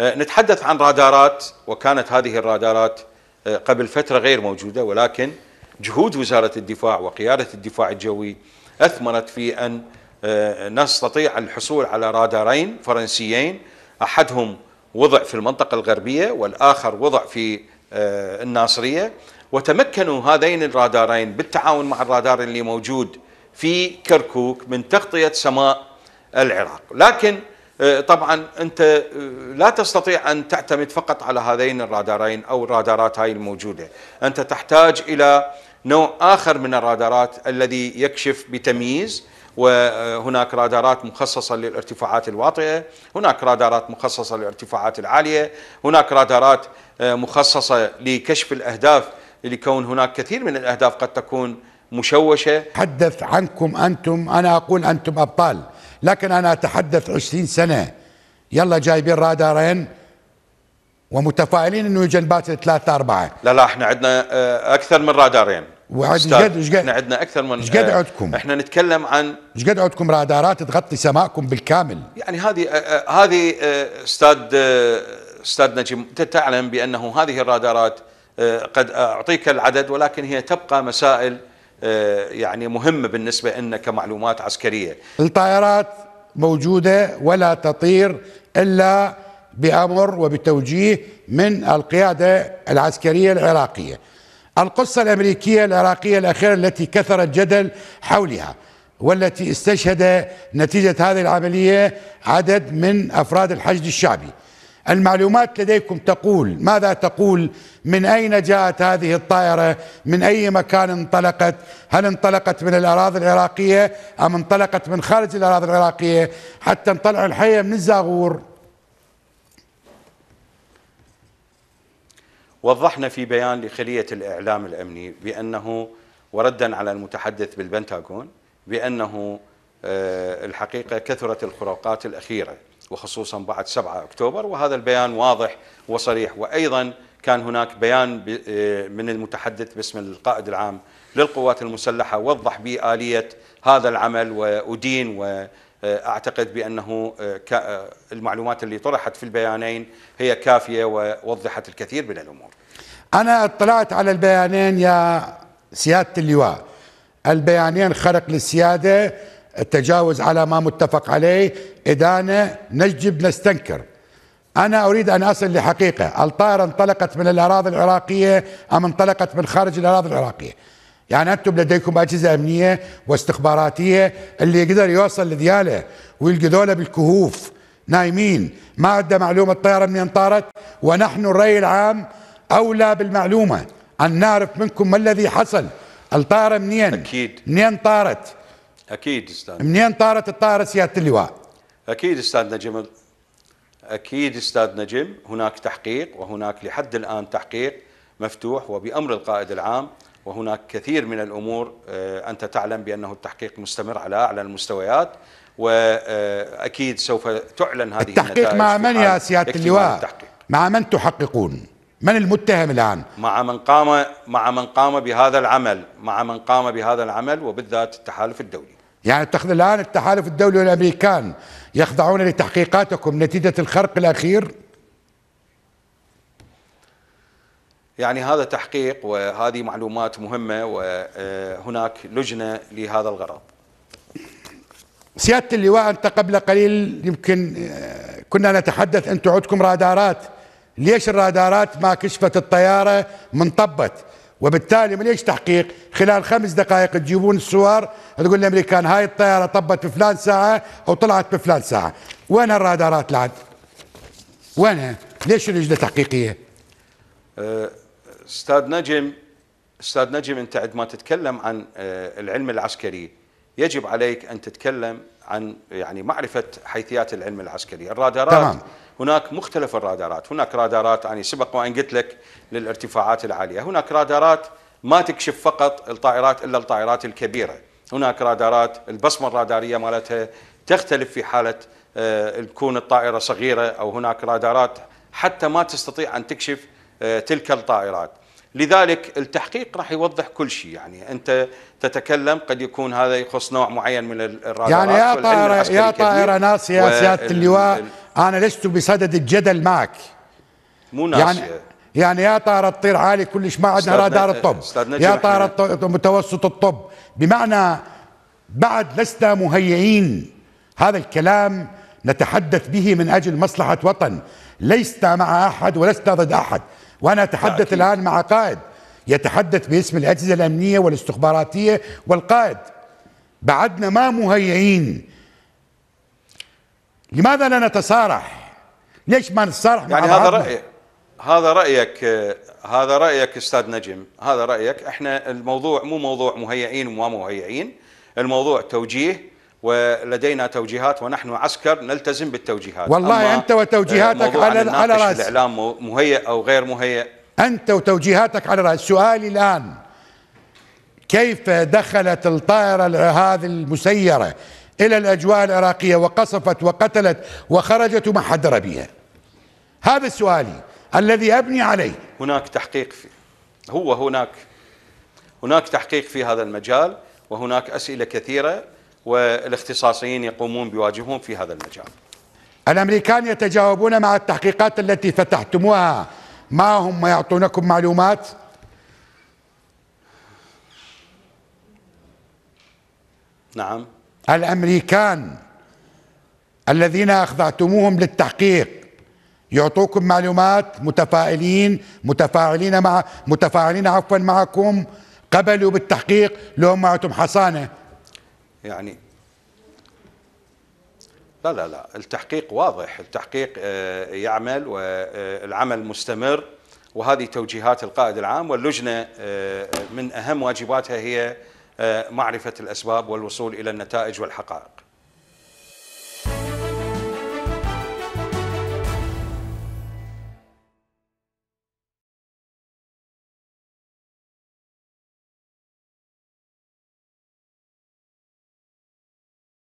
آه، نتحدث عن رادارات وكانت هذه الرادارات آه، قبل فترة غير موجودة ولكن جهود وزارة الدفاع وقيادة الدفاع الجوي أثمرت في أن آه، نستطيع الحصول على رادارين فرنسيين أحدهم وضع في المنطقة الغربية والآخر وضع في الناصرية وتمكنوا هذين الرادارين بالتعاون مع الرادار اللي موجود في كركوك من تغطية سماء العراق لكن آه، طبعا انت آه، لا تستطيع ان تعتمد فقط على هذين الرادارين او الرادارات هاي الموجوده، انت تحتاج الى نوع اخر من الرادارات الذي يكشف بتمييز وهناك رادارات مخصصة للارتفاعات الواطئة هناك رادارات مخصصة للارتفاعات العالية هناك رادارات آه، مخصصة لكشف الأهداف لكون هناك كثير من الأهداف قد تكون مشوشة حدث عنكم أنتم أنا أقول أنتم أبطال لكن أنا أتحدث عشرين سنة يلا جايبين رادارين ومتفائلين انه يجن باكر ثلاثة أربعة لا لا احنا عندنا آه، أكثر من رادارين وعندنا جد احنا عندنا اكثر من جد آه، عندكم؟ احنا نتكلم عن جد عندكم رادارات تغطي سماءكم بالكامل؟ يعني هذه آه، هذه استاذ استاذ نجم انت تعلم بانه هذه الرادارات قد اعطيك العدد ولكن هي تبقى مسائل آه، يعني مهمة بالنسبة لنا كمعلومات عسكرية الطائرات موجودة ولا تطير إلا بأمر وبتوجيه من القيادة العسكرية العراقية القصة الأمريكية العراقية الأخيرة التي كثر الجدل حولها والتي استشهد نتيجة هذه العملية عدد من أفراد الحشد الشعبي المعلومات لديكم تقول ماذا تقول من أين جاءت هذه الطائرة من أي مكان انطلقت هل انطلقت من الأراضي العراقية أم انطلقت من خارج الأراضي العراقية حتى نطلع الحية من الزاغور وضحنا في بيان لخلية الإعلام الأمني بأنه وردا على المتحدث بالبنتاغون بأنه آه، الحقيقة كثرت الخروقات الأخيرة وخصوصا بعد 7 أكتوبر وهذا البيان واضح وصريح وأيضا كان هناك بيان آه، من المتحدث باسم القائد العام للقوات المسلحة وضح به آلية هذا العمل وأدين وأعتقد بأنه آه، آه، المعلومات اللي طرحت في البيانين هي كافية ووضحت الكثير من الأمور أنا اطلعت على البيانين يا سيادة اللواء البيانين خرق للسيادة التجاوز على ما متفق عليه إدانة نجب نستنكر أنا أريد أن أصل لحقيقة الطائرة انطلقت من الأراضي العراقية أم انطلقت من خارج الأراضي العراقية يعني أنتم لديكم أجهزة أمنية واستخباراتية اللي يقدر يوصل لدياله ويلقي ذولا بالكهوف نايمين ما عنده معلومة الطائرة من انطارت ونحن الرأي العام أولى بالمعلومة أن نعرف منكم ما الذي حصل الطائرة منين أكيد. منين طارت اكيد استاذ منين طارت الطائره سياده اللواء؟ اكيد استاذ نجم اكيد استاذ نجم هناك تحقيق وهناك لحد الان تحقيق مفتوح وبامر القائد العام وهناك كثير من الامور آه، انت تعلم بانه التحقيق مستمر على اعلى المستويات واكيد سوف تعلن هذه التحقيق النتائج مع من يا سياده اللواء؟ مع من تحققون؟ من المتهم الآن؟ مع من قام مع من قام بهذا العمل مع من قام بهذا العمل وبالذات التحالف الدولي يعني الآن التحالف الدولي والأمريكان يخضعون لتحقيقاتكم نتيجة الخرق الأخير؟ يعني هذا تحقيق وهذه معلومات مهمة وهناك لجنة لهذا الغرض سيادة اللواء أنت قبل قليل يمكن آه، كنا نتحدث أنتم عندكم رادارات ليش الرادارات ما كشفت الطيارة من طبت وبالتالي من ايش تحقيق خلال خمس دقائق تجيبون الصور تقول الامريكان هاي الطياره طبت في فلان ساعه او طلعت في فلان ساعه وين الرادارات لعد وين ليش اللجنه تحقيقيه أه، استاذ نجم استاذ نجم انت عندما تتكلم عن أه، العلم العسكري يجب عليك ان تتكلم عن يعني معرفه حيثيات العلم العسكري الرادارات تمام. هناك مختلف الرادارات هناك رادارات يعني سبق وان قلت لك للارتفاعات العاليه هناك رادارات ما تكشف فقط الطائرات الا الطائرات الكبيره هناك رادارات البصمه الراداريه مالتها تختلف في حاله تكون آه، الطائره صغيره او هناك رادارات حتى ما تستطيع ان تكشف آه، تلك الطائرات لذلك التحقيق راح يوضح كل شيء يعني انت تتكلم قد يكون هذا يخص نوع معين من الرادارات يعني يا طائره يا طائره ناسيه سياده اللواء أنا لست بصدد الجدل معك مو يعني يعني يا طار الطير عالي كلش ما عندنا رادار الطب يا طار متوسط الطب بمعنى بعد لسنا مهيئين هذا الكلام نتحدث به من أجل مصلحة وطن لست مع أحد ولست ضد أحد وأنا أتحدث الآن مع قائد يتحدث باسم الأجهزة الأمنية والاستخباراتية والقائد بعدنا ما مهيئين لماذا لا نتسارح ليش ما نتصارح يعني هذا رأي هذا رايك هذا رايك استاذ نجم هذا رايك احنا الموضوع مو موضوع مهيئين وما مهيئين الموضوع توجيه ولدينا توجيهات ونحن عسكر نلتزم بالتوجيهات والله انت وتوجيهاتك على على راسي الاعلام مهيئ او غير مهيئ انت وتوجيهاتك على راسي سؤالي الان كيف دخلت الطائره هذه المسيره إلى الأجواء العراقية وقصفت وقتلت وخرجت وما حد بها هذا سؤالي الذي أبني عليه هناك تحقيق في هو هناك هناك تحقيق في هذا المجال وهناك أسئلة كثيرة والاختصاصيين يقومون بواجبهم في هذا المجال الأمريكان يتجاوبون مع التحقيقات التي فتحتموها ما هم يعطونكم معلومات نعم الأمريكان الذين أخضعتموهم للتحقيق يعطوكم معلومات متفائلين متفاعلين مع متفاعلين عفوا معكم قبلوا بالتحقيق لو معتم حصانة يعني لا لا لا التحقيق واضح التحقيق آه، يعمل والعمل مستمر وهذه توجيهات القائد العام واللجنة آه، من أهم واجباتها هي آه، معرفة الأسباب والوصول إلى النتائج والحقائق